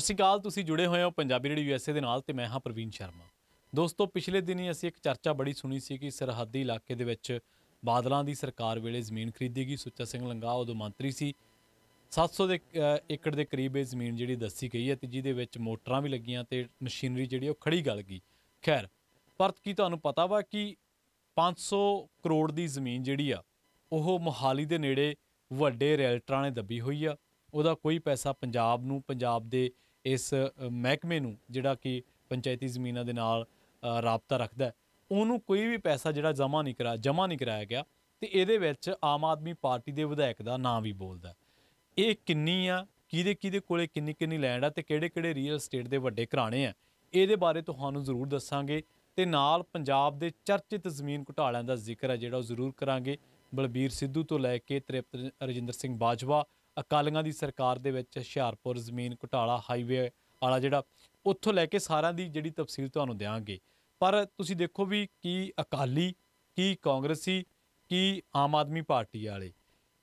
ਸਤਿ ਸ਼੍ਰੀ ਅਕਾਲ ਤੁਸੀਂ ਜੁੜੇ ਹੋਏ ਹੋ ਪੰਜਾਬੀ ਰੇਡੀਓ ਯੂਐਸਏ ਦੇ ਨਾਲ ਤੇ ਮੈਂ ਹਾਂ ਪ੍ਰਵੀਨ ਸ਼ਰਮਾ ਦੋਸਤੋ ਪਿਛਲੇ ਦਿਨੀ ਅਸੀਂ ਇੱਕ ਚਰਚਾ ਬੜੀ ਸੁਣੀ ਸੀ ਕਿ ਸਰਹੱਦੀ ਇਲਾਕੇ ਦੇ ਵਿੱਚ ਬਾਦਲਾਂ ਦੀ ਸਰਕਾਰ ਵੇਲੇ ਜ਼ਮੀਨ ਖਰੀਦੇਗੀ ਸੁੱਚਾ ਸਿੰਘ ਲੰਗਾ ਉਹਦੋਂ ਮੰਤਰੀ ਸੀ 700 ਦੇ ਏਕੜ ਦੇ ਕਰੀਬ ਇਹ ਜ਼ਮੀਨ ਜਿਹੜੀ ਦੱਸੀ ਗਈ ਹੈ ਤੇ ਜਿਹਦੇ ਵਿੱਚ ਮੋਟਰਾਂ ਵੀ ਲੱਗੀਆਂ ਤੇ ਮਸ਼ੀਨਰੀ ਜਿਹੜੀ ਉਹ ਖੜੀ ਗਲ ਗਈ ਖੈਰ ਪਰ ਕੀ ਤੁਹਾਨੂੰ ਪਤਾ ਵਾ ਕਿ 500 ਕਰੋੜ ਦੀ ਜ਼ਮੀਨ ਜਿਹੜੀ ਆ ਉਹ ਮੋਹਾਲੀ ਦੇ ਨੇੜੇ ਵੱਡੇ ਰੈਲਟਰਾਂ ਨੇ ਦੱਬੀ ਹੋਈ ਆ ਉਹਦਾ ਕੋਈ ਪੈਸਾ ਪੰਜਾਬ ਨੂੰ ਪੰਜਾਬ ਦੇ ਇਸ ਮਹਿਕਮੇ ਨੂੰ ਜਿਹੜਾ ਕਿ ਪੰਚਾਇਤੀ ਜ਼ਮੀਨਾਂ ਦੇ ਨਾਲ ਰਾਬਤਾ ਰੱਖਦਾ ਉਹਨੂੰ ਕੋਈ ਵੀ ਪੈਸਾ ਜਿਹੜਾ ਜਮ੍ਹਾਂ ਨਹੀਂ ਕਰਾ ਜਮ੍ਹਾਂ ਨਹੀਂ ਕਰਾਇਆ ਗਿਆ ਤੇ ਇਹਦੇ ਵਿੱਚ ਆਮ ਆਦਮੀ ਪਾਰਟੀ ਦੇ ਵਿਧਾਇਕ ਦਾ ਨਾਂ ਵੀ ਬੋਲਦਾ ਇਹ ਕਿੰਨੀ ਆ ਕਿਹਦੇ ਕਿਹਦੇ ਕੋਲੇ ਕਿੰਨੀ ਕਿੰਨੀ ਲੈਂਡ ਆ ਤੇ ਕਿਹੜੇ ਕਿਹੜੇ ਰੀਅਲ ਏਸਟੇਟ ਦੇ ਵੱਡੇ ਘਰਾਣੇ ਆ ਇਹਦੇ ਬਾਰੇ ਤੁਹਾਨੂੰ ਜ਼ਰੂਰ ਦੱਸਾਂਗੇ ਤੇ ਨਾਲ ਪੰਜਾਬ ਦੇ ਚਰਚਿਤ ਜ਼ਮੀਨ ਘੁਟਾਲਿਆਂ ਦਾ ਜ਼ਿਕਰ ਆ ਜਿਹੜਾ ਉਹ ਜ਼ਰੂਰ ਕਰਾਂਗੇ ਬਲਬੀਰ ਸਿੱਧੂ ਤੋਂ ਲੈ ਕੇ ਤ੍ਰਿਪਤ ਰਜਿੰਦਰ ਸਿੰਘ ਬਾਜਵਾ ਅਕਾਲੀਆਂ ਦੀ ਸਰਕਾਰ ਦੇ ਵਿੱਚ ਹੁਸ਼ਿਆਰਪੁਰ ਜ਼ਮੀਨ ਘਟਾਲਾ ਹਾਈਵੇ ਵਾਲਾ ਜਿਹੜਾ ਉੱਥੋਂ ਲੈ ਕੇ ਸਾਰਿਆਂ ਦੀ ਜਿਹੜੀ ਤਫਸੀਲ ਤੁਹਾਨੂੰ ਦੇਵਾਂਗੇ ਪਰ ਤੁਸੀਂ ਦੇਖੋ ਵੀ ਕੀ ਅਕਾਲੀ ਕੀ ਕਾਂਗਰਸੀ ਕੀ ਆਮ ਆਦਮੀ ਪਾਰਟੀ ਵਾਲੇ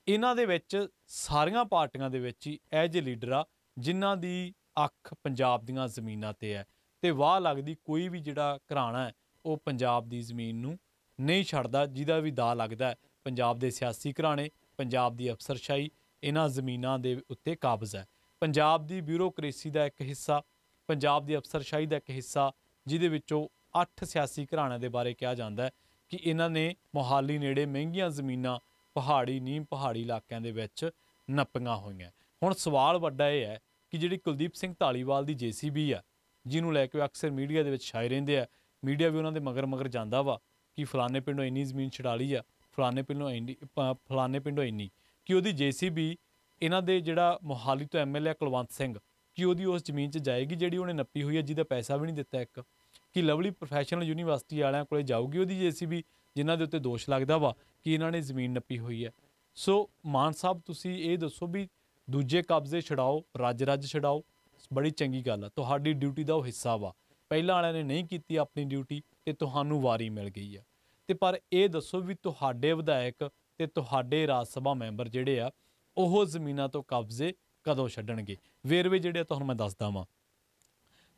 ਇਹਨਾਂ ਦੇ ਵਿੱਚ ਸਾਰੀਆਂ ਪਾਰਟੀਆਂ ਦੇ ਵਿੱਚ ਹੀ ਇਹ ਜੇ ਲੀਡਰ ਆ ਜਿਨ੍ਹਾਂ ਦੀ ਅੱਖ ਪੰਜਾਬ ਦੀਆਂ ਜ਼ਮੀਨਾਂ ਤੇ ਹੈ ਤੇ ਵਾਹ ਲੱਗਦੀ ਕੋਈ ਵੀ ਜਿਹੜਾ ਘਰਾਣਾ ਹੈ ਉਹ ਪੰਜਾਬ ਦੀ ਜ਼ਮੀਨ ਨੂੰ ਨਹੀਂ ਛੱਡਦਾ ਜਿਹਦਾ ਵੀ ਦਾ ਲੱਗਦਾ ਪੰਜਾਬ ਦੇ ਸਿਆਸੀ ਘਰਾਣੇ ਪੰਜਾਬ ਦੀ ਅਫਸਰਸ਼ਾਹੀ ਇਹਨਾਂ ਜ਼ਮੀਨਾਂ ਦੇ ਉੱਤੇ ਕਾਬਜ਼ ਹੈ ਪੰਜਾਬ ਦੀ ਬਿਊਰੋਕ੍ਰੇਸੀ ਦਾ ਇੱਕ ਹਿੱਸਾ ਪੰਜਾਬ ਦੀ ਅਫਸਰਸ਼ਾਹੀ ਦਾ ਇੱਕ ਹਿੱਸਾ ਜਿਹਦੇ ਵਿੱਚੋਂ ਅੱਠ ਸਿਆਸੀ ਘਰਾਣਿਆਂ ਦੇ ਬਾਰੇ ਕਿਹਾ ਜਾਂਦਾ ਹੈ ਕਿ ਇਹਨਾਂ ਨੇ ਮੋਹਾਲੀ ਨੇੜੇ ਮਹਿੰਗੀਆਂ ਜ਼ਮੀਨਾਂ ਪਹਾੜੀ ਨੀਂ ਪਹਾੜੀ ਇਲਾਕਿਆਂ ਦੇ ਵਿੱਚ ਨੱਪੀਆਂ ਹੋਈਆਂ ਹੁਣ ਸਵਾਲ ਵੱਡਾ ਇਹ ਹੈ ਕਿ ਜਿਹੜੀ ਕੁਲਦੀਪ ਸਿੰਘ ਢਾਲੀਵਾਲ ਦੀ ਜੀਸੀਬੀ ਆ ਜਿਹਨੂੰ ਲੈ ਕੇ ਅਕਸਰ ਮੀਡੀਆ ਦੇ ਵਿੱਚ ਛਾਏ ਰਹਿੰਦੇ ਆ ਮੀਡੀਆ ਵੀ ਉਹਨਾਂ ਦੇ ਮਗਰ ਮਗਰ ਜਾਂਦਾ ਵਾ ਕਿ ਫਲਾਣੇ ਪਿੰਡੋਂ ਇੰਨੀ ਜ਼ਮੀਨ ਲਈ ਆ ਫਲਾਣੇ ਪਿੰਡੋਂ ਇੰਨੀ ਫਲਾਣੇ ਪਿੰਡੋਂ ਇੰਨੀ ਕਿ ਉਹਦੀ ਜੀਸੀਬੀ ਇਹਨਾਂ ਦੇ ਜਿਹੜਾ ਮੋਹਾਲੀ ਤੋਂ ਐਮਐਲਏ ਕੁਲਵੰਤ ਸਿੰਘ ਕਿ ਉਹਦੀ ਉਸ ਜ਼ਮੀਨ 'ਚ ਜਾਏਗੀ ਜਿਹੜੀ ਉਹਨੇ ਨੱਪੀ ਹੋਈ ਹੈ ਜਿਹਦਾ ਪੈਸਾ ਵੀ ਨਹੀਂ ਦਿੱਤਾ ਇੱਕ ਕਿ ਲਵਲੀ ਪ੍ਰੋਫੈਸ਼ਨਲ ਯੂਨੀਵਰਸਿਟੀ ਵਾਲਿਆਂ ਕੋਲੇ ਜਾਊਗੀ ਉਹਦੀ ਜੀਸੀਬੀ ਜਿਨ੍ਹਾਂ ਦੇ ਉੱਤੇ ਦੋਸ਼ ਲੱਗਦਾ ਵਾ ਕਿ ਇਹਨਾਂ ਨੇ ਜ਼ਮੀਨ ਨੱਪੀ ਹੋਈ ਹੈ ਸੋ ਮਾਨ ਸਾਹਿਬ ਤੁਸੀਂ ਇਹ ਦੱਸੋ ਵੀ ਦੂਜੇ ਕਬਜ਼ੇ ਛਡਾਓ ਰਾਜ ਰਾਜ ਛਡਾਓ ਬੜੀ ਚੰਗੀ ਗੱਲ ਆ ਤੁਹਾਡੀ ਡਿਊਟੀ ਦਾ ਉਹ ਹਿੱਸਾ ਵਾ ਪਹਿਲਾਂ ਵਾਲਿਆਂ ਨੇ ਨਹੀਂ ਕੀਤੀ ਆਪਣੀ ਡਿਊਟੀ ਤੇ ਤੁਹਾਨੂੰ ਵਾਰੀ ਮਿਲ ਗਈ ਆ ਤੇ ਪਰ ਇਹ ਦੱਸੋ ਵੀ ਤੁਹਾਡੇ ਵਿਧਾਇਕ ਤੇ ਤੁਹਾਡੇ ਰਾਜ ਸਭਾ ਮੈਂਬਰ ਜਿਹੜੇ ਆ ਉਹ ਜ਼ਮੀਨਾਂ ਤੋਂ ਕਬਜ਼ੇ ਕਦੋਂ ਛੱਡਣਗੇ ਵੇਰਵੇ ਜਿਹੜੇ ਤੁਹਾਨੂੰ ਮੈਂ ਦੱਸਦਾ ਵਾਂ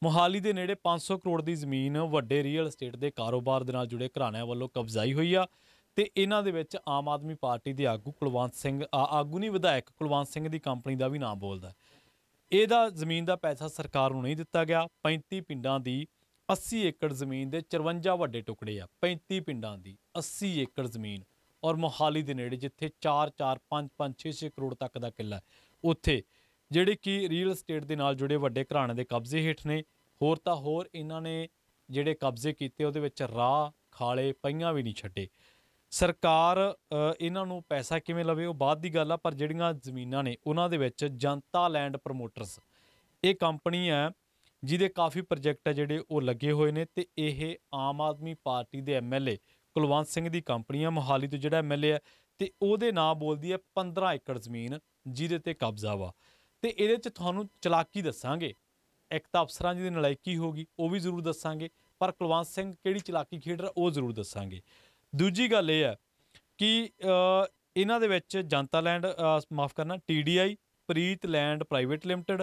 ਮੋਹਾਲੀ ਦੇ ਨੇੜੇ 500 ਕਰੋੜ ਦੀ ਜ਼ਮੀਨ ਵੱਡੇ ਰੀਅਲ ਏਸਟੇਟ ਦੇ ਕਾਰੋਬਾਰ ਦੇ ਨਾਲ ਜੁੜੇ ਘਰਾਣਿਆਂ ਵੱਲੋਂ ਕਬਜ਼ਾਈ ਹੋਈ ਆ ਤੇ ਇਹਨਾਂ ਦੇ ਵਿੱਚ ਆਮ ਆਦਮੀ ਪਾਰਟੀ ਦੇ ਆਗੂ ਕੁਲਵੰਤ ਸਿੰਘ ਆਗੂ ਨਹੀਂ ਵਿਧਾਇਕ ਕੁਲਵੰਤ ਸਿੰਘ ਦੀ ਕੰਪਨੀ ਦਾ ਵੀ ਨਾਮ ਬੋਲਦਾ ਇਹਦਾ ਜ਼ਮੀਨ ਦਾ ਪੈਸਾ ਸਰਕਾਰ ਨੂੰ ਨਹੀਂ ਦਿੱਤਾ ਗਿਆ 35 ਪਿੰਡਾਂ ਦੀ 80 ਏਕੜ ਜ਼ਮੀਨ ਦੇ 54 ਵੱਡੇ ਟੁਕੜੇ ਆ 35 ਪਿੰਡਾਂ ਦੀ 80 ਏਕੜ ਜ਼ਮੀਨ ਔਰ ਮੋਹਾਲੀ ਦੇ ਨੇੜੇ ਜਿੱਥੇ 4 4 5 5 6 6 ਕਰੋੜ ਤੱਕ ਦਾ ਕਿੱਲਾ ਉੱਥੇ ਜਿਹੜੇ ਕਿ ਰੀਅਲ ਏਸਟੇਟ ਦੇ ਨਾਲ ਜੁੜੇ ਵੱਡੇ ਘਰਾਣੇ ਦੇ ਕਬਜ਼ੇ ਹੇਠ ਨੇ ਹੋਰ ਤਾਂ ਹੋਰ ਇਹਨਾਂ ਨੇ ਜਿਹੜੇ ਕਬਜ਼ੇ ਕੀਤੇ ਉਹਦੇ ਵਿੱਚ ਰਾਹ ਖਾਲੇ ਪਈਆਂ ਵੀ ਨਹੀਂ ਛੱਡੇ ਸਰਕਾਰ ਇਹਨਾਂ ਨੂੰ ਪੈਸਾ ਕਿਵੇਂ ਲਵੇ ਉਹ ਬਾਅਦ ਦੀ ਗੱਲ ਆ ਪਰ ਜਿਹੜੀਆਂ ਜ਼ਮੀਨਾਂ ਨੇ ਉਹਨਾਂ ਦੇ ਵਿੱਚ ਜਨਤਾ ਲੈਂਡ ਪ੍ਰੋਮੋਟਰਸ ਇਹ ਕੰਪਨੀ ਹੈ ਜਿਹਦੇ ਕਾਫੀ ਪ੍ਰੋਜੈਕਟ ਆ ਜਿਹੜੇ ਉਹ ਲੱਗੇ ਹੋਏ ਨੇ ਤੇ ਇਹ ਆਮ ਆਦਮੀ ਪਾਰਟੀ ਦੇ ਐਮਐਲਏ ਕੁਲਵੰਤ ਸਿੰਘ ਦੀ ਕੰਪਨੀ ਆ ਮੋਹਾਲੀ ਤੋਂ ਜਿਹੜਾ ਐਮਐਲਏ ਆ ਤੇ ਉਹਦੇ ਨਾਂ ਬੋਲਦੀ ਹੈ 15 ਏਕੜ ਜ਼ਮੀਨ ਜਿਹਦੇ ਤੇ ਕਬਜ਼ਾ ਵਾ ਤੇ ਇਹਦੇ 'ਚ ਤੁਹਾਨੂੰ ਚਲਾਕੀ ਦੱਸਾਂਗੇ ਇੱਕ ਤਾਂ ਅਫਸਰਾਂ ਜੀ ਦੀ ਨਲਾਇਕੀ ਹੋਗੀ ਉਹ ਵੀ ਜ਼ਰੂਰ ਦੱਸਾਂਗੇ ਪਰ ਕੁਲਵੰਤ ਸਿੰਘ ਕਿਹੜੀ ਚਲਾਕੀ ਖੇਡ ਰਿਹਾ ਉਹ ਜ਼ਰੂਰ ਦੱਸਾਂਗੇ ਦੂਜੀ ਗੱਲ ਇਹ ਹੈ ਕਿ ਇਹਨਾਂ ਦੇ ਵਿੱਚ ਜਨਤਾ ਲੈਂਡ ਮਾਫ ਕਰਨਾ TDI Preet land private limited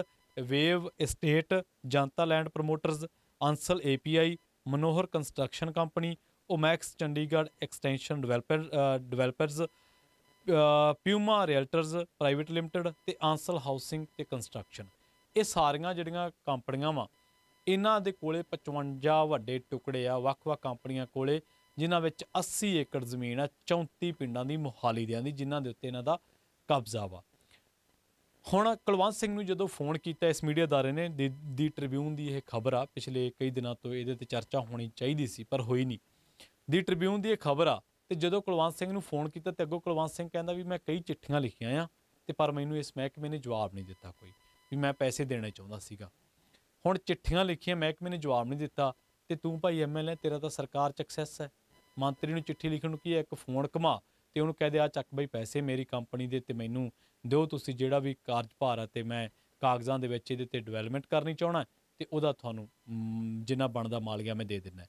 wave estate Janta land promoters Ansal API Manohar construction company Omaxe Chandigarh extension developer developers Puma realtors private limited ਤੇ ਆਂਸਲ ਹਾਊਸਿੰਗ ਤੇ ਕੰਸਟਰਕਸ਼ਨ ਇਹ ਸਾਰੀਆਂ ਜਿਹੜੀਆਂ ਕੰਪਨੀਆਂ ਵਾ ਇਹਨਾਂ ਦੇ ਕੋਲੇ 55 ਵੱਡੇ ਟੁਕੜੇ ਆ ਵੱਖ-ਵੱਖ ਕੰਪਨੀਆਂ ਕੋਲੇ ਜਿਨ੍ਹਾਂ ਵਿੱਚ 80 ਏਕੜ ਜ਼ਮੀਨ ਆ 34 ਪਿੰਡਾਂ ਦੀ ਮੁਹਾਲੀ ਦਿਆਂ ਦੀ ਜਿਨ੍ਹਾਂ ਦੇ ਉੱਤੇ ਇਹਨਾਂ ਦਾ ਕਬਜ਼ਾ ਵਾ ਹੁਣ ਕੁਲਵੰਤ ਸਿੰਘ ਨੂੰ ਜਦੋਂ ਫੋਨ ਕੀਤਾ ਇਸ ਮੀਡੀਆਦਾਰੇ ਨੇ ਦੀ ਟ੍ਰਿਬਿਊਨ ਦੀ ਇਹ ਖਬਰ ਆ ਪਿਛਲੇ ਕਈ ਦਿਨਾਂ ਤੋਂ ਇਹਦੇ ਤੇ ਚਰਚਾ ਹੋਣੀ ਚਾਹੀਦੀ ਸੀ ਪਰ ਹੋਈ ਨਹੀਂ ਦੀ ਟ੍ਰਿਬਿਊਨ ਦੀ ਇਹ ਖਬਰ ਆ ਤੇ ਜਦੋਂ ਕੁਲਵੰਤ ਸਿੰਘ ਨੂੰ ਫੋਨ ਕੀਤਾ ਤੇ ਅੱਗੋਂ ਕੁਲਵੰਤ ਸਿੰਘ ਕਹਿੰਦਾ ਵੀ ਮੈਂ ਕਈ ਚਿੱਠੀਆਂ ਲਿਖੀਆਂ ਆ ਤੇ ਪਰ ਮੈਨੂੰ ਇਸ ਮਹਿਕਮੇ ਨੇ ਜਵਾਬ ਨਹੀਂ ਦਿੱਤਾ ਕੋਈ ਵੀ ਮੈਂ ਪੈਸੇ ਦੇਣੇ ਚਾਹੁੰਦਾ ਸੀਗਾ ਹੁਣ ਚਿੱਠੀਆਂ ਲਿਖੀਆਂ ਮਹਿਕਮੇ ਨੇ ਜਵਾਬ ਨਹੀਂ ਦਿੱਤਾ ਤੇ ਤੂੰ ਭਾਈ ਐਮਐਲਏ ਤੇਰਾ ਤਾਂ ਸਰਕਾਰ ਚ ਐਕਸੈਸ ਹੈ ਮੰਤਰੀ ਨੂੰ ਚਿੱਠੀ ਲਿਖਣ ਨੂੰ ਕੀ ਹੈ ਇੱਕ ਫੋਨ ਕਮਾ ਤੇ ਉਹਨੂੰ ਕਹਿ ਦੇ ਆ ਚੱਕ ਬਈ ਪੈਸੇ ਮੇਰੀ ਕੰਪਨੀ ਦੇ ਤੇ ਮੈਨੂੰ ਦਿਓ ਤੁਸੀਂ ਜਿਹੜਾ ਵੀ ਕਾਰਜਭਾਰ ਆ ਤੇ ਮੈਂ ਕਾਗਜ਼ਾਂ ਦੇ ਵਿੱਚ ਇਹਦੇ ਤੇ ਡਿਵੈਲਪਮੈਂਟ ਕਰਨੀ ਚਾਹਣਾ ਤੇ ਉਹਦਾ ਤੁਹਾਨੂੰ ਜਿੰਨਾ ਬਣਦਾ ਮਾਲੀਆ ਮੈਂ ਦੇ ਦਿੰਦਾ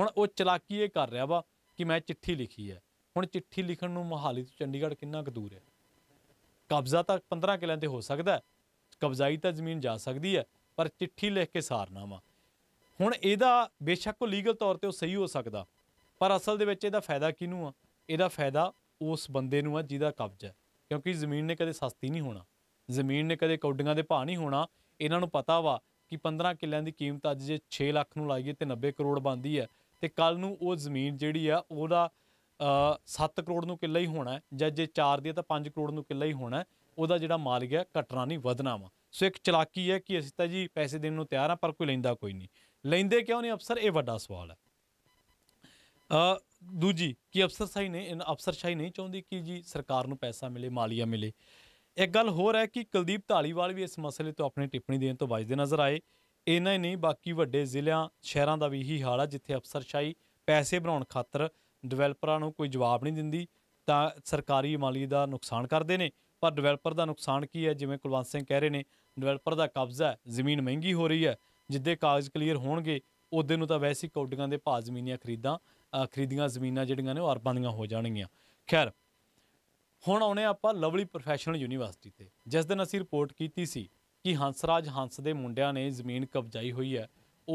ਹੁਣ ਉਹ ਚਲਾਕੀ ਇਹ ਕਰ ਰਿਹਾ ਵਾ ਕਿ ਮੈਂ ਚਿੱਠੀ ਲਿਖੀ ਹੈ ਹੁਣ ਚਿੱਠੀ ਲਿਖਣ ਨੂੰ ਮੋਹਾਲੀ ਤੋਂ ਚੰਡੀਗੜ੍ਹ ਕਿੰਨਾ ਕੁ ਦੂਰ ਹੈ ਕਬਜ਼ਾ ਤਾਂ 15 ਕਿਲਿਆਂ ਤੇ ਹੋ ਸਕਦਾ ਹੈ ਕਬਜ਼ਾਈ ਤਾਂ ਜ਼ਮੀਨ ਜਾ ਸਕਦੀ ਹੈ ਪਰ ਚਿੱਠੀ ਲਿਖ ਕੇ ਸਾਰਨਾ ਵਾ ਹੁਣ ਇਹਦਾ ਬੇਸ਼ੱਕ ਉਹ ਲੀਗਲ ਤੌਰ ਤੇ ਉਹ ਸਹੀ ਹੋ ਸਕਦਾ ਪਰ ਅਸਲ ਦੇ ਵਿੱਚ ਇਹਦਾ ਫਾਇਦਾ ਕਿਹਨੂੰ ਆ ਇਹਦਾ ਫਾਇਦਾ ਉਸ ਬੰਦੇ ਨੂੰ ਆ ਜਿਹਦਾ ਕਬਜ਼ਾ ਹੈ ਕਿਉਂਕਿ ਜ਼ਮੀਨ ਨੇ ਕਦੇ ਸਸਤੀ ਨਹੀਂ ਹੋਣਾ ਜ਼ਮੀਨ ਨੇ ਕਦੇ ਕੌਡੀਆਂ ਦੇ ਭਾਅ ਨਹੀਂ ਹੋਣਾ ਇਹਨਾਂ ਨੂੰ ਪਤਾ ਵਾ ਕਿ 15 ਕਿੱਲਿਆਂ ਦੀ ਕੀਮਤ ਅੱਜ ਜੇ 6 ਲੱਖ ਨੂੰ ਲਾਈਏ ਤੇ 90 ਕਰੋੜ ਬਣਦੀ ਹੈ ਤੇ ਕੱਲ ਨੂੰ ਉਹ ਜ਼ਮੀਨ ਜਿਹੜੀ ਆ ਉਹਦਾ 7 ਕਰੋੜ ਨੂੰ ਕਿੱਲਾ ਹੀ ਹੋਣਾ ਜਾਂ ਜੇ 4 ਦੀ ਤਾਂ 5 ਕਰੋੜ ਨੂੰ ਕਿੱਲਾ ਹੀ ਹੋਣਾ ਉਹਦਾ ਜਿਹੜਾ ਮਾਲਕ ਹੈ ਘਟਣਾ ਨਹੀਂ ਵਧਣਾ ਵਾ ਸੋ ਇੱਕ ਚਲਾਕੀ ਹੈ ਕਿ ਅਸੀਂ ਤਾਂ ਜੀ ਪੈਸੇ ਦੇਣ ਨੂੰ ਤਿਆਰ ਆ ਪਰ ਕੋਈ ਲੈਂਦਾ ਕੋਈ ਨਹੀਂ ਲੈਂਦੇ ਕਿਉਂ ਨਹੀਂ ਅਫਸਰ ਇਹ ਵੱਡਾ ਸਵਾਲ ਹੈ ਅ ਦੂਜੀ ਕਿ ਅਫਸਰਸ਼ਾਹੀ ਨੇ ਅਫਸਰ ਅਫਸਰਸ਼ਾਹੀ ਨਹੀਂ ਚਾਹੁੰਦੀ ਕਿ ਜੀ ਸਰਕਾਰ ਨੂੰ ਪੈਸਾ ਮਿਲੇ ਮਾਲੀਆ ਮਿਲੇ ਇੱਕ ਗੱਲ ਹੋਰ ਹੈ ਕਿ ਕੁਲਦੀਪ ਢਾਲੀਵਾਲ ਵੀ ਇਸ ਮਸਲੇ ਤੋਂ ਆਪਣੀ ਟਿੱਪਣੀ ਦੇਣ ਤੋਂ ਵੱਜਦੇ ਨਜ਼ਰ ਆਏ ਇਹਨਾਂ ਹੀ ਨਹੀਂ ਬਾਕੀ ਵੱਡੇ ਜ਼ਿਲ੍ਹਿਆਂ ਸ਼ਹਿਰਾਂ ਦਾ ਵੀ ਇਹੀ ਹਾਲ ਆ ਜਿੱਥੇ ਅਫਸਰਸ਼ਾਹੀ ਪੈਸੇ ਬਣਾਉਣ ਖਾਤਰ ਡਿਵੈਲਪਰਾਂ ਨੂੰ ਕੋਈ ਜਵਾਬ ਨਹੀਂ ਦਿੰਦੀ ਤਾਂ ਸਰਕਾਰੀ ਮਾਲੀ ਦਾ ਨੁਕਸਾਨ ਕਰਦੇ ਨੇ ਪਰ ਡਿਵੈਲਪਰ ਦਾ ਨੁਕਸਾਨ ਕੀ ਹੈ ਜਿਵੇਂ ਕੁਲਵੰਤ ਸਿੰਘ ਕਹਿ ਰਹੇ ਨੇ ਡਿਵੈਲਪਰ ਦਾ ਕਬਜ਼ਾ ਹੈ ਜ਼ਮੀਨ ਮਹਿੰਗੀ ਹੋ ਰਹੀ ਹੈ ਜਿੱਦੇ ਕਾਗਜ਼ ਕਲੀਅਰ ਹੋਣਗੇ ਉਹਦੇ ਨੂੰ ਤਾਂ ਵੈਸੇ ਹੀ ਕੌਡੀਆਂ ਦੇ ਭਾਅ ਜ਼ਮੀਨੀਆਂ ਖਰੀਦਾਂ ਖਰੀਦੀਆਂ ਜ਼ਮੀਨਾਂ ਜਿਹੜੀਆਂ ਨੇ ਉਹ ਅਰਬਾਂ ਦੀਆਂ ਹੋ ਜਾਣਗੀਆਂ ਖੈਰ ਹੁਣ ਆਉਣੇ ਆਪਾਂ ਲਵਲੀ ਪ੍ਰੋਫੈਸ਼ਨਲ ਯੂਨੀਵਰਸਿਟੀ ਤੇ ਜਿਸ ਦਿਨ ਅਸੀਂ ਰਿਪੋਰਟ ਕੀਤੀ ਸੀ ਕਿ ਹੰਸਰਾਜ ਹੰਸ ਦੇ ਮੁੰਡਿਆਂ ਨੇ ਜ਼ਮੀਨ ਕਬਜਾਈ ਹੋਈ ਹੈ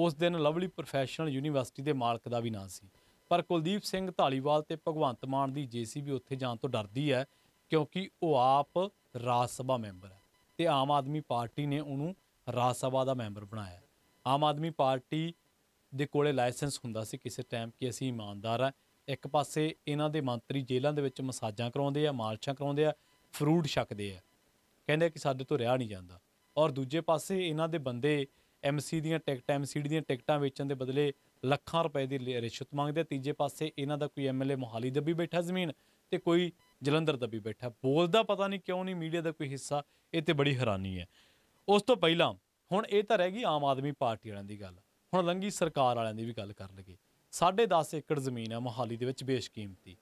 ਉਸ ਦਿਨ ਲਵਲੀ ਪ੍ਰੋਫੈਸ਼ਨਲ ਯੂਨੀਵਰਸਿਟੀ ਦੇ ਮਾਲਕ ਦਾ ਵੀ ਨਾਂ ਸੀ ਪਰ ਕੁਲਦੀਪ ਸਿੰਘ ਢਾਲੀਵਾਲ ਤੇ ਭਗਵੰਤ ਮਾਨ ਦੀ ਜੀਸੀਬੀ ਉੱਥੇ ਜਾਣ ਤੋਂ ਡਰਦੀ ਹੈ ਕਿਉਂਕਿ ਉਹ ਆਪ ਰਾਜ ਸਭਾ ਮੈਂਬਰ ਹੈ ਤੇ ਆਮ ਆਦਮੀ ਪਾਰਟੀ ਨੇ ਉਹਨੂੰ ਰਾਜ ਸਭਾ ਦਾ ਮੈਂਬਰ ਬਣਾਇਆ ਆਮ ਆਦਮੀ ਪਾਰਟੀ ਦੇ ਕੋਲੇ ਲਾਇਸੈਂਸ ਹੁੰਦਾ ਸੀ ਕਿਸੇ ਟਾਈਮ ਕਿ ਅਸੀਂ ਇਮਾਨਦਾਰ ਆ ਇੱਕ ਪਾਸੇ ਇਹਨਾਂ ਦੇ ਮੰਤਰੀ ਜੇਲ੍ਹਾਂ ਦੇ ਵਿੱਚ ਮਸਾਜਾਂ ਕਰਾਉਂਦੇ ਆ ਮਾਲਸ਼ਾਂ ਕਰਾਉਂਦੇ ਆ ਫਰੂਟ ਛਕਦੇ ਆ ਕਹਿੰਦੇ ਕਿ ਸਾਡੇ ਤੋਂ ਰਿਹਾ ਨਹੀਂ ਜਾਂਦਾ ਔਰ ਦੂਜੇ ਪਾਸੇ ਇਹਨਾਂ ਦੇ ਬੰਦੇ ਐਮਸੀ ਦੀਆਂ ਟਿਕਟ ਐਮਸੀਡੀ ਦੀਆਂ ਟਿਕਟਾਂ ਵੇਚਣ ਦੇ ਬਦਲੇ ਲੱਖਾਂ ਰੁਪਏ ਦੀ ਰਿਸ਼ਵਤ ਮੰਗਦੇ ਤੀਜੇ ਪਾਸੇ ਇਹਨਾਂ ਦਾ ਕੋਈ ਐਮਐਲਏ ਮੋਹਾਲੀ ਦੱਬੀ ਬੈਠਾ ਜ਼ਮੀਨ ਤੇ ਕੋਈ ਜਲੰਧਰ ਦੱਬੀ ਬੈਠਾ ਬੋਲਦਾ ਪਤਾ ਨਹੀਂ ਕਿਉਂ ਨਹੀਂ ਮੀਡੀਆ ਦਾ ਕੋਈ ਹਿੱਸਾ ਇਹ ਤੇ ਬੜੀ ਹੈਰਾਨੀ ਹੈ ਉਸ ਤੋਂ ਪਹਿਲਾਂ ਹੁਣ ਇਹ ਤਾਂ ਰਹਿ ਗਈ ਆਮ ਆਦਮੀ ਪਾਰਟੀ ਵਾਲਿਆਂ ਦੀ ਗੱਲ ਹੁਣ ਲੰਗੀ ਸਰਕਾਰ ਵਾਲਿਆਂ ਦੀ ਵੀ ਗੱਲ ਕਰ ਲਈਏ 10.5 ਏਕੜ ਜ਼ਮੀਨ ਹੈ ਮੋਹਾਲੀ ਦੇ ਵਿੱਚ ਬੇਸ਼ਕੀਮਤੀ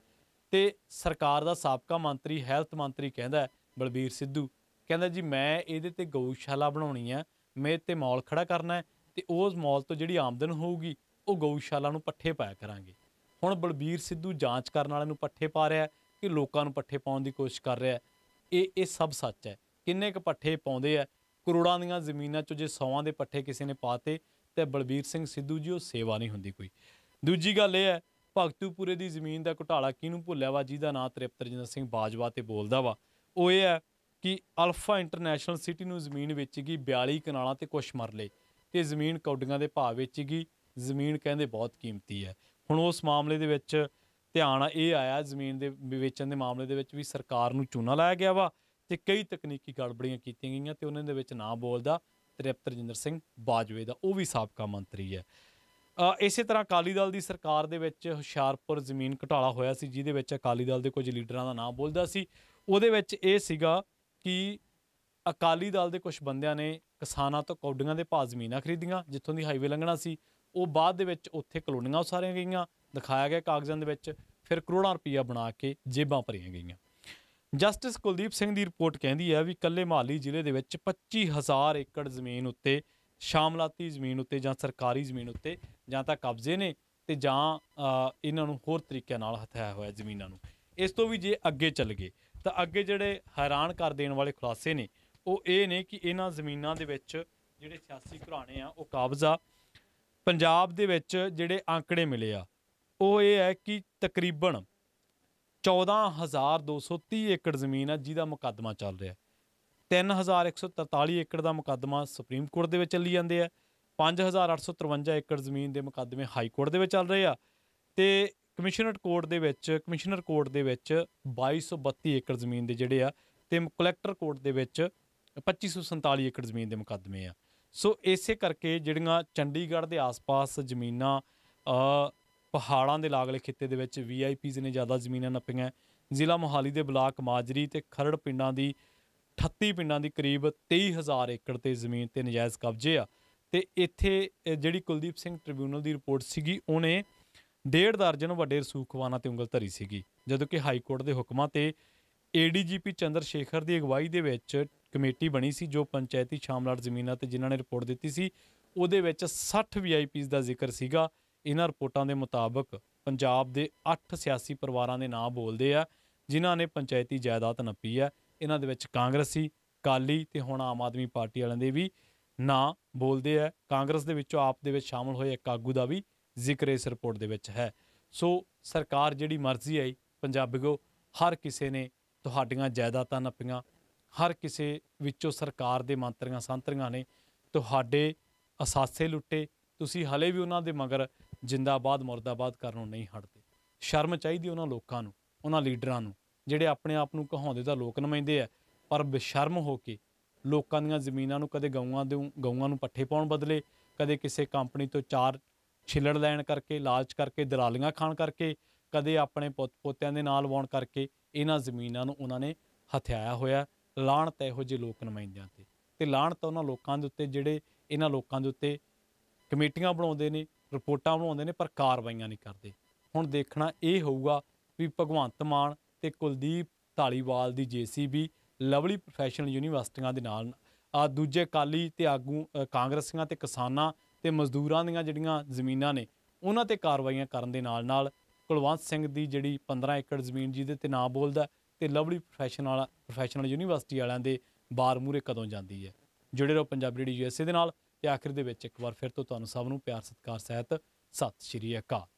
ਤੇ ਸਰਕਾਰ ਦਾ ਸਾਬਕਾ ਮੰਤਰੀ ਹੈਲਥ ਮੰਤਰੀ ਕਹਿੰਦਾ ਬਲਬੀਰ ਸਿੱਧੂ ਕਹਿੰਦਾ ਜੀ ਮੈਂ ਇਹਦੇ ਤੇ ਗਊਸ਼ਾਲਾ ਬਣਾਉਣੀ ਆ ਮੈਂ ਤੇ ਮੌਲ ਖੜਾ ਕਰਨਾ ਤੇ ਉਸ ਮੌਲ ਤੋਂ ਜਿਹੜੀ ਆਮਦਨ ਹੋਊਗੀ ਉਹ ਗਊਸ਼ਾਲਾ ਨੂੰ ਪੱਠੇ ਪਾਇਆ ਕਰਾਂਗੇ ਹੁਣ ਬਲਬੀਰ ਸਿੱਧੂ ਜਾਂਚ ਕਰਨ ਵਾਲਿਆਂ ਨੂੰ ਪੱਠੇ ਪਾ ਰਿਹਾ ਕਿ ਲੋਕਾਂ ਨੂੰ ਪੱਠੇ ਪਾਉਣ ਦੀ ਕੋਸ਼ਿਸ਼ ਕਰ ਰਿਹਾ ਇਹ ਇਹ ਸਭ ਸੱਚ ਹੈ ਕਿੰਨੇ ਕ ਪੱਠੇ ਪਾਉਂਦੇ ਆ ਕਰੋੜਾਂ ਦੀਆਂ ਜ਼ਮੀਨਾਂ 'ਚ ਜੇ ਸੌਆਂ ਦੇ ਪੱਠੇ ਕਿਸੇ ਨੇ ਪਾਤੇ ਤੇ ਬਲਬੀਰ ਸਿੰਘ ਸਿੱਧੂ ਜੀ ਉਹ ਸੇਵਾ ਨਹੀਂ ਹੁੰਦੀ ਕੋਈ ਦੂਜੀ ਗੱਲ ਇਹ ਹੈ ਭਗਤੂਪੁਰੇ ਦੀ ਜ਼ਮੀਨ ਦਾ ਘੁਟਾਲਾ ਕਿਹਨੂੰ ਭੁੱਲਿਆ ਵਾ ਜਿਹਦਾ ਨਾਂ ਰਜਿੰਦਰ ਸਿੰਘ ਬਾਜਵਾ ਤੇ ਬੋਲਦਾ ਵਾ ਉਹ ਇਹ ਹੈ ਕਿ ਅਲਫਾ ਇੰਟਰਨੈਸ਼ਨਲ ਸਿਟੀ ਨੂੰ ਜ਼ਮੀਨ ਵੇਚੀ ਗਈ 42 ਕਨਾਲਾਂ ਤੇ ਮਰ ਮਰਲੇ ਤੇ ਜ਼ਮੀਨ ਕੌਡੀਆਂ ਦੇ ਭਾਅ ਵੇਚੀ ਗਈ ਜ਼ਮੀਨ ਕਹਿੰਦੇ ਬਹੁਤ ਕੀਮਤੀ ਹੈ ਹੁਣ ਉਸ ਮਾਮਲੇ ਦੇ ਵਿੱਚ ਧਿਆਨ ਇਹ ਆਇਆ ਜ਼ਮੀਨ ਦੇ ਵੇਚਣ ਦੇ ਮਾਮਲੇ ਦੇ ਵਿੱਚ ਵੀ ਸਰਕਾਰ ਨੂੰ ਚੂਨਾ ਲਾਇਆ ਗਿਆ ਵਾ ਤੇ ਕਈ ਤਕਨੀਕੀ ਗੜਬੜੀਆਂ ਕੀਤੀਆਂ ਗਈਆਂ ਤੇ ਉਹਨਾਂ ਦੇ ਵਿੱਚ ਨਾਂ ਬੋਲਦਾ ਤ੍ਰਿਪਤ ਰਜਿੰਦਰ ਸਿੰਘ ਬਾਜਵੇ ਦਾ ਉਹ ਵੀ ਸਾਬਕਾ ਮੰਤਰੀ ਹੈ ਇਸੇ ਤਰ੍ਹਾਂ ਅਕਾਲੀ ਦਲ ਦੀ ਸਰਕਾਰ ਦੇ ਵਿੱਚ ਹੁਸ਼ਿਆਰਪੁਰ ਜ਼ਮੀਨ ਘਟਾਲਾ ਹੋਇਆ ਸੀ ਜਿਹਦੇ ਵਿੱਚ ਅਕਾਲੀ ਦਲ ਦੇ ਕੁਝ ਲੀਡਰਾਂ ਦਾ ਨਾਂ ਬੋਲਦਾ ਸੀ ਉਹਦੇ ਵਿੱਚ ਇਹ ਸੀਗਾ ਕਿ ਅਕਾਲੀ ਦਲ ਦੇ ਕੁਝ ਬੰਦਿਆਂ ਨੇ ਕਿਸਾਨਾਂ ਤੋਂ ਕੌਡੀਆਂ ਦੇ ਭਾਅ ਜ਼ਮੀਨਾਂ ਖਰੀਦੀਆਂ ਜਿੱਥੋਂ ਦੀ ਹਾਈਵੇ ਲੰਘਣਾ ਸੀ ਉਹ ਬਾਅਦ ਦੇ ਵਿੱਚ ਉੱਥੇ ਕਲੋਨੀਆਂ ਉਸਾਰੀਆਂ ਗਈਆਂ ਦਿਖਾਇਆ ਗਿਆ ਕਾਗਜ਼ਾਂ ਦੇ ਵਿੱਚ ਫਿਰ ਕਰੋੜਾਂ ਰੁਪਈਆ ਬਣਾ ਕੇ ਜੇਬਾਂ ਭਰੀਆਂ ਗਈਆਂ ਜਸਟਿਸ ਕੁਲਦੀਪ ਸਿੰਘ ਦੀ ਰਿਪੋਰਟ ਕਹਿੰਦੀ ਹੈ ਵੀ ਕੱਲੇ ਮਾਲੀ ਜ਼ਿਲ੍ਹੇ ਦੇ ਵਿੱਚ 25000 ਏਕੜ ਜ਼ਮੀਨ ਉੱਤੇ ਸ਼ਾਮਲਾਤੀ ਜ਼ਮੀਨ ਉੱਤੇ ਜਾਂ ਸਰਕਾਰੀ ਜ਼ਮੀਨ ਉੱਤੇ ਜਾਂ ਤਾਂ ਕਬਜ਼ੇ ਨੇ ਤੇ ਜਾਂ ਇਹਨਾਂ ਨੂੰ ਹੋਰ ਤਰੀਕਿਆਂ ਨਾਲ ਹਥਿਆਇਆ ਹੋਇਆ ਜ਼ਮੀਨਾਂ ਨੂੰ ਇਸ ਤੋਂ ਵੀ ਜੇ ਅੱਗੇ ਚੱਲ ਗਏ ਤਾਂ ਅੱਗੇ ਜਿਹੜੇ ਹੈਰਾਨ ਕਰ ਦੇਣ ਵਾਲੇ ਖੁਲਾਸੇ ਨੇ ਉਹ ਇਹ ਨੇ ਕਿ ਇਹਨਾਂ ਜ਼ਮੀਨਾਂ ਦੇ ਵਿੱਚ ਜਿਹੜੇ 86 ਘਰਾਣੇ ਆ ਉਹ ਕਾਬਜ਼ਾ ਪੰਜਾਬ ਦੇ ਵਿੱਚ ਜਿਹੜੇ ਅੰਕੜੇ ਮਿਲੇ ਆ ਉਹ ਇਹ ਹੈ ਕਿ ਤਕਰੀਬਨ 14230 ਏਕੜ ਜ਼ਮੀਨ ਆ ਜਿਹਦਾ ਮੁਕੱਦਮਾ ਚੱਲ ਰਿਹਾ 3143 ਏਕੜ ਦਾ ਮੁਕੱਦਮਾ ਸੁਪਰੀਮ ਕੋਰਟ ਦੇ ਵਿੱਚ ਚੱਲੀ ਜਾਂਦੇ ਆ 5853 ਏਕੜ ਜ਼ਮੀਨ ਦੇ ਮੁਕੱਦਮੇ ਹਾਈ ਕੋਰਟ ਦੇ ਵਿੱਚ ਚੱਲ ਰਹੇ ਆ ਤੇ ਕਮਿਸ਼ਨਰ ਕੋਰਟ ਦੇ ਵਿੱਚ ਕਮਿਸ਼ਨਰ ਕੋਰਟ ਦੇ ਵਿੱਚ 2232 ਏਕੜ ਜ਼ਮੀਨ ਦੇ ਜਿਹੜੇ ਆ ਤੇ ਕਲੈਕਟਰ ਕੋਰਟ ਦੇ ਵਿੱਚ 2547 ਏਕੜ ਜ਼ਮੀਨ ਦੇ ਮੁਕੱਦਮੇ ਆ ਸੋ ਇਸੇ ਕਰਕੇ ਜਿਹੜੀਆਂ ਚੰਡੀਗੜ੍ਹ ਦੇ ਆਸ-ਪਾਸ ਜ਼ਮੀਨਾਂ ਪਹਾੜਾਂ ਦੇ ਲਾਗਲੇ ਖਿੱਤੇ ਦੇ ਵਿੱਚ ਵੀਆਈਪੀਜ਼ ਨੇ ਜ਼ਿਆਦਾ ਜ਼ਮੀਨਾਂ ਨੱਪੀਆਂ ਜ਼ਿਲ੍ਹਾ ਮੋਹਾਲੀ ਦੇ ਬਲਾਕ ਮਾਜਰੀ ਤੇ ਖਰੜ ਪਿੰਡਾਂ ਦੀ 38 ਪਿੰਡਾਂ ਦੀ ਕਰੀਬ 23000 ਏਕੜ ਤੇ ਜ਼ਮੀਨ ਤੇ ਨਜਾਇਜ਼ ਕਬਜ਼ੇ ਆ ਤੇ ਇੱਥੇ ਜਿਹੜੀ ਕੁਲਦੀਪ ਸਿੰਘ ਟ੍ਰਿਬਿਊਨਲ ਦੀ ਰਿਪੋਰਟ ਸੀਗੀ ਉਹਨੇ ਡੇਢ ਦਰਜਨ ਵੱਡੇ ਰਸੂਖਵਾਨਾਂ ਤੇ ਉਂਗਲ ਧਰੀ ਸੀਗੀ ਜਦੋਂ ਕਿ ਹਾਈ ਕੋਰਟ ਦੇ ਹੁਕਮਾਂ ਤੇ ਏਡੀਜੀਪੀ ਚੰਦਰ ਸ਼ੇਖਰ ਦੀ ਅਗਵਾਈ ਦੇ ਵਿੱਚ ਕਮੇਟੀ ਬਣੀ ਸੀ ਜੋ ਪੰਚਾਇਤੀ ਸ਼ਾਮਲਾਟ ਜ਼ਮੀਨਾਂ ਤੇ ਜਿਨ੍ਹਾਂ ਨੇ ਰਿਪੋਰਟ ਦਿੱਤੀ ਸੀ ਉਹਦੇ ਵਿੱਚ 60 ਵੀਆਈਪੀਜ਼ ਦਾ ਜ਼ਿਕਰ ਸੀਗਾ ਇਹਨਾਂ ਰਿਪੋਰਟਾਂ ਦੇ ਮੁਤਾਬਕ ਪੰਜਾਬ ਦੇ 8 ਸਿਆਸੀ ਪਰਿਵਾਰਾਂ ਦੇ ਨਾਂ ਬੋਲਦੇ ਆ ਜਿਨ੍ਹਾਂ ਨੇ ਪੰਚਾਇਤੀ ਜਾਇਦਾਦ ਨੱਪੀ ਆ ਇਹਨਾਂ ਦੇ ਵਿੱਚ ਕਾਂਗਰਸੀ ਕਾਲੀ ਤੇ ਹੁਣ ਆਮ ਆਦਮੀ ਪਾਰਟੀ ਵਾਲਿਆਂ ਦੇ ਵੀ ਨਾਂ ਬੋਲਦੇ ਆ ਕਾਂਗਰਸ ਦੇ ਵਿੱਚੋਂ ਆਪ ਦੇ ਵਿੱਚ ਸ਼ਾਮਲ ਹੋਏ ਇੱਕ ਆਗੂ ਦਾ ਵੀ ਜ਼ਿਕਰ ਇਸ ਰਿਪੋਰਟ ਦੇ ਵਿੱਚ ਹੈ ਸੋ ਸਰਕਾਰ ਜਿਹੜੀ ਮਰਜ਼ੀ ਆਈ ਪੰਜਾਬੀਓ ਹਰ ਕਿਸੇ ਨੇ ਤੁਹਾਡੀਆਂ ਜਾਇਦਾਦਾਂ ਨੱਪੀਆਂ ਹਰ ਕਿਸੇ ਵਿੱਚੋਂ ਸਰਕਾਰ ਦੇ ਮੰਤਰੀਆਂ ਸੰਤਰੀਆਂ ਨੇ ਤੁਹਾਡੇ ਅਸਾਸੇ ਲੁੱਟੇ ਤੁਸੀਂ ਹਲੇ ਵੀ ਉਹਨਾਂ ਦੇ ਮਗਰ ਜਿੰਦਾਬਾਦ ਮਰਦਾਬਾਦ ਕਰਨੋਂ ਨਹੀਂ ਹਟਦੇ ਸ਼ਰਮ ਚਾਹੀਦੀ ਉਹਨਾਂ ਲੋਕਾਂ ਨੂੰ ਉਹਨਾਂ ਲੀਡਰਾਂ ਨੂੰ ਜਿਹੜੇ ਆਪਣੇ ਆਪ ਨੂੰ ਕਹਾਉਂਦੇ ਤਾਂ ਲੋਕ ਨਮੈਂਦੇ ਆ ਪਰ ਬੇਸ਼ਰਮ ਹੋ ਕੇ ਲੋਕਾਂ ਦੀਆਂ ਜ਼ਮੀਨਾਂ ਨੂੰ ਕਦੇ ਗਊਆਂ ਦੇ ਗਊਆਂ ਨੂੰ ਪੱਠੇ ਪਾਉਣ ਬਦਲੇ ਕਦੇ ਕਿਸੇ ਕੰਪਨੀ ਤੋਂ 4 ਛਿਲੜ ਲੈਣ ਕਰਕੇ ਲਾਲਚ ਕਰਕੇ ਦਲਾਲੀਆਂ ਖਾਣ ਕਰਕੇ ਕਦੇ ਆਪਣੇ ਪੁੱਤ ਪੋਤਿਆਂ ਦੇ ਨਾਲ ਵਾਉਣ ਕਰਕੇ ਇਹਨਾਂ ਜ਼ਮੀਨਾਂ ਨੂੰ ਉਹਨਾਂ ਨੇ ਹਥਿਆਇਆ ਹੋਇਆ ਲਾਣ ਤੇ ਇਹੋ ਜਿਹੇ ਲੋਕ ਨਮਾਇੰਦਿਆਂ ਤੇ ਤੇ ਲਾਣ ਤਾਂ ਉਹਨਾਂ ਲੋਕਾਂ ਦੇ ਉੱਤੇ ਜਿਹੜੇ ਇਹਨਾਂ ਲੋਕਾਂ ਦੇ ਉੱਤੇ ਕਮੇਟੀਆਂ ਬਣਾਉਂਦੇ ਨੇ ਰਿਪੋਰਟਾਂ ਬਣਾਉਂਦੇ ਨੇ ਪਰ ਕਾਰਵਾਈਆਂ ਨਹੀਂ ਕਰਦੇ ਹੁਣ ਦੇਖਣਾ ਇਹ ਹੋਊਗਾ ਵੀ ਭਗਵੰਤ ਮਾਨ ਤੇ ਕੁਲਦੀਪ ਢਾਲੀਵਾਲ ਦੀ ਜੀਸੀਬੀ ਲਵਲੀ ਪ੍ਰੋਫੈਸ਼ਨਲ ਯੂਨੀਵਰਸਿਟੀਆਂ ਦੇ ਨਾਲ ਆ ਦੂਜੇ ਕਾਲੀ ਤੇ ਆਗੂ ਕਾਂਗਰਸੀਆਂ ਤੇ ਕਿਸਾਨਾਂ ਤੇ ਮਜ਼ਦੂਰਾਂ ਦੀਆਂ ਜਿਹੜੀਆਂ ਜ਼ਮੀਨਾਂ ਨੇ ਉਹਨਾਂ ਤੇ ਕਾਰਵਾਈਆਂ ਕਰਨ ਦੇ ਨਾਲ ਨਾਲ ਕੁਲਵੰਤ ਸਿੰਘ ਦੀ ਜਿਹੜੀ 15 ਏਕੜ ਜ਼ਮੀਨ ਜਿਹਦੇ ਤੇ ਨਾਂ ਬੋਲਦਾ ਤੇ ਲਵਲੀ ਪ੍ਰੋਫੈਸ਼ਨਲ ਪ੍ਰੋਫੈਸ਼ਨਲ ਯੂਨੀਵਰਸਿਟੀ ਵਾਲਿਆਂ ਦੇ ਬਾਰ ਮੂਰੇ ਕਦੋਂ ਜਾਂਦੀ ਹੈ ਜੁੜੇ ਰੋ ਪੰਜਾਬੀ ਰੇਡੀਓ ਯੂਐਸਏ ਦੇ ਨਾਲ ਤੇ ਆਖਿਰ ਦੇ ਵਿੱਚ ਇੱਕ ਵਾਰ ਫਿਰ ਤੋਂ ਤੁਹਾਨੂੰ ਸਭ ਨੂੰ ਪਿਆਰ ਸਤਿਕਾਰ ਸਹਿਤ ਸਤਿ ਸ਼੍ਰੀ ਅਕਾਲ